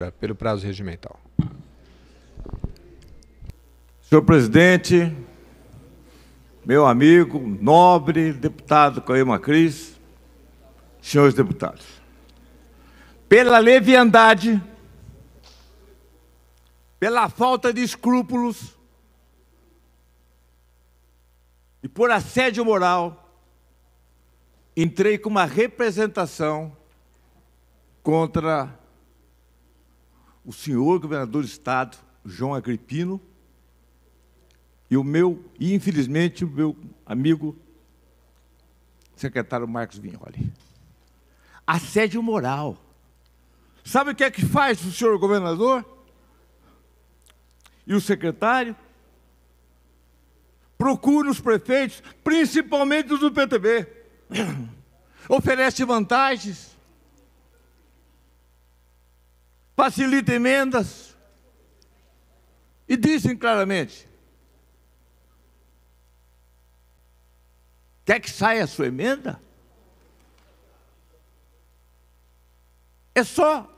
É, pelo prazo regimental. Senhor presidente, meu amigo, nobre deputado Coema Cris, senhores deputados, pela leviandade, pela falta de escrúpulos e por assédio moral, entrei com uma representação contra o senhor governador do Estado, João Agripino, e o meu, e infelizmente, o meu amigo secretário Marcos Vignoli. Assédio moral. Sabe o que é que faz o senhor governador? E o secretário? Procura os prefeitos, principalmente os do PTB. Oferece vantagens facilita emendas. E dizem claramente: quer que saia a sua emenda? É só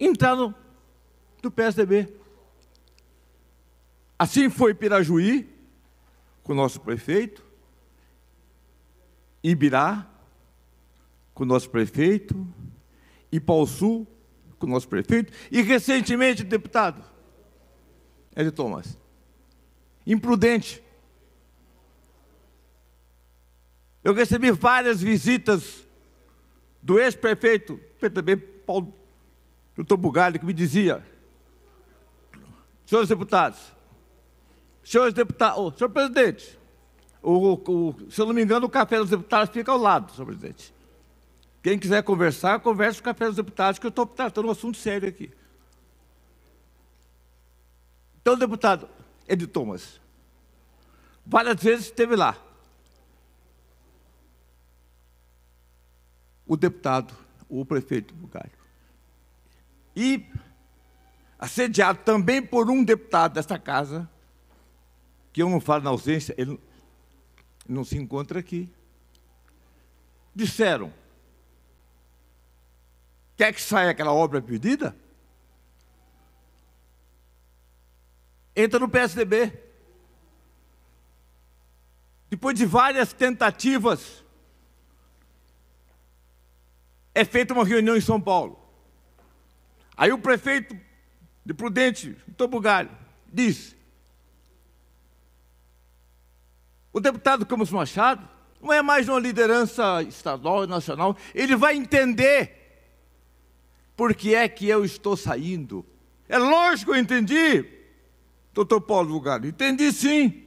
entrar no do PSDB. Assim foi Pirajuí, com o nosso prefeito, Ibirá, com o nosso prefeito, e Ipauçu, com o nosso prefeito, e recentemente deputado, Ed Thomas. Imprudente. Eu recebi várias visitas do ex-prefeito, também Paulo doutor Bugalho, que me dizia, senhores deputados, senhores deputados, senhor presidente, o, o, se eu não me engano, o café dos deputados fica ao lado, senhor presidente. Quem quiser conversar, converse com a Câmara dos Deputados, que eu estou tratando um assunto sério aqui. Então, deputado Ed Thomas, várias vezes esteve lá. O deputado, o prefeito Bugalho. E assediado também por um deputado desta casa, que eu não falo na ausência, ele não se encontra aqui. Disseram Quer que saia aquela obra pedida? Entra no PSDB. Depois de várias tentativas, é feita uma reunião em São Paulo. Aí o prefeito de Prudente, Tobugalho, diz: o deputado Campos Machado não é mais uma liderança estadual e nacional, ele vai entender por que é que eu estou saindo? É lógico, eu entendi, doutor Paulo Lugano, entendi sim.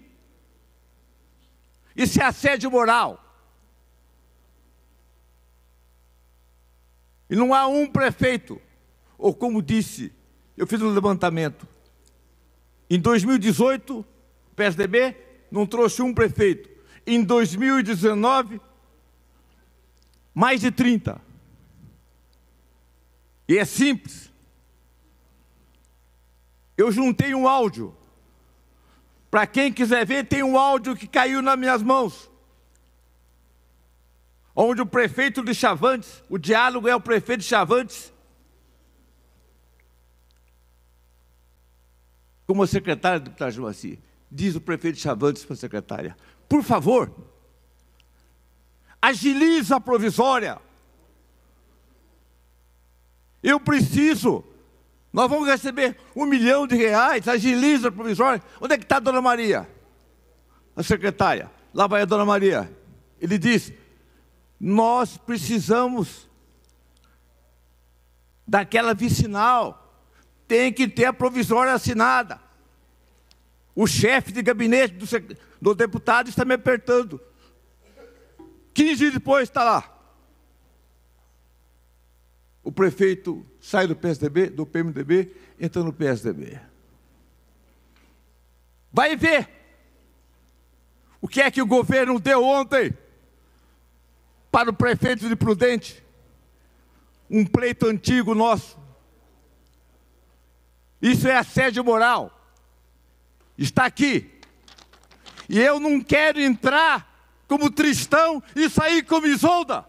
Isso é assédio moral. E não há um prefeito, ou como disse, eu fiz um levantamento. Em 2018, o PSDB não trouxe um prefeito. Em 2019, mais de 30. E é simples. Eu juntei um áudio. Para quem quiser ver, tem um áudio que caiu nas minhas mãos. Onde o prefeito de Chavantes, o diálogo é o prefeito de Chavantes, como a secretária do deputado Joaci, diz o prefeito Chavantes para a secretária, por favor, agiliza a provisória. Eu preciso. Nós vamos receber um milhão de reais, agiliza a provisória. Onde é que está a dona Maria? A secretária. Lá vai a dona Maria. Ele diz: Nós precisamos daquela vicinal. Tem que ter a provisória assinada. O chefe de gabinete do, do deputado está me apertando. 15 dias depois está lá o prefeito sai do PSDB, do PMDB, entra no PSDB. Vai ver o que é que o governo deu ontem para o prefeito de Prudente, um pleito antigo nosso. Isso é assédio moral. Está aqui. E eu não quero entrar como tristão e sair como isolda.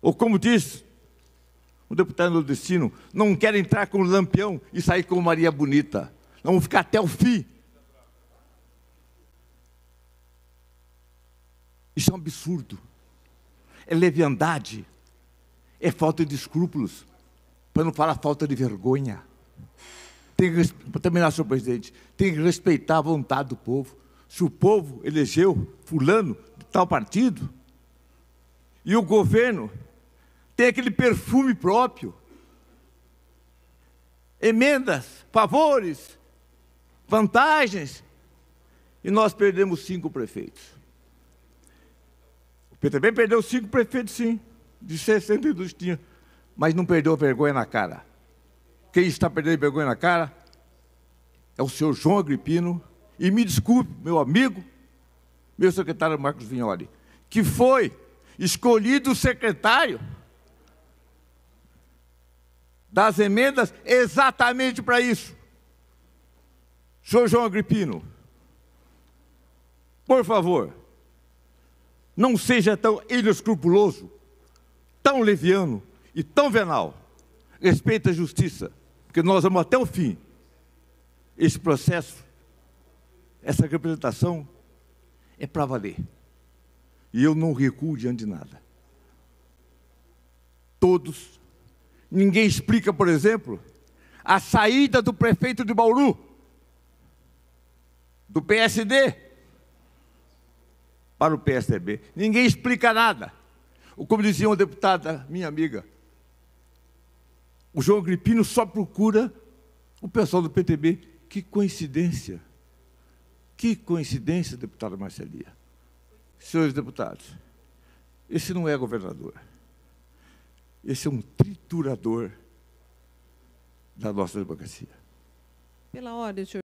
Ou como diz o deputado do destino, não quer entrar com o Lampião e sair com Maria Bonita. Vamos ficar até o fim. Isso é um absurdo. É leviandade. É falta de escrúpulos. Para não falar falta de vergonha. Tem que, para terminar, senhor presidente, tem que respeitar a vontade do povo. Se o povo elegeu fulano de tal partido, e o governo tem aquele perfume próprio. Emendas, favores, vantagens. E nós perdemos cinco prefeitos. O PTB perdeu cinco prefeitos, sim. De 62 tinha. Mas não perdeu vergonha na cara. Quem está perdendo vergonha na cara é o senhor João Agripino. E me desculpe, meu amigo, meu secretário Marcos Vignoli, que foi escolhido secretário das emendas exatamente para isso. Senhor João Agripino, por favor, não seja tão inescrupuloso, tão leviano e tão venal. Respeite a justiça, porque nós vamos até o fim. Esse processo, essa representação é para valer. E eu não recuo diante de nada. Todos Ninguém explica, por exemplo, a saída do prefeito de Bauru, do PSD, para o PSDB. Ninguém explica nada. Como dizia uma deputada, minha amiga, o João Agripino só procura o pessoal do PTB. Que coincidência. Que coincidência, deputada Marcelia. Senhores deputados, esse não é governador. Esse é um triturador da nossa democracia. Pela ordem, senhor.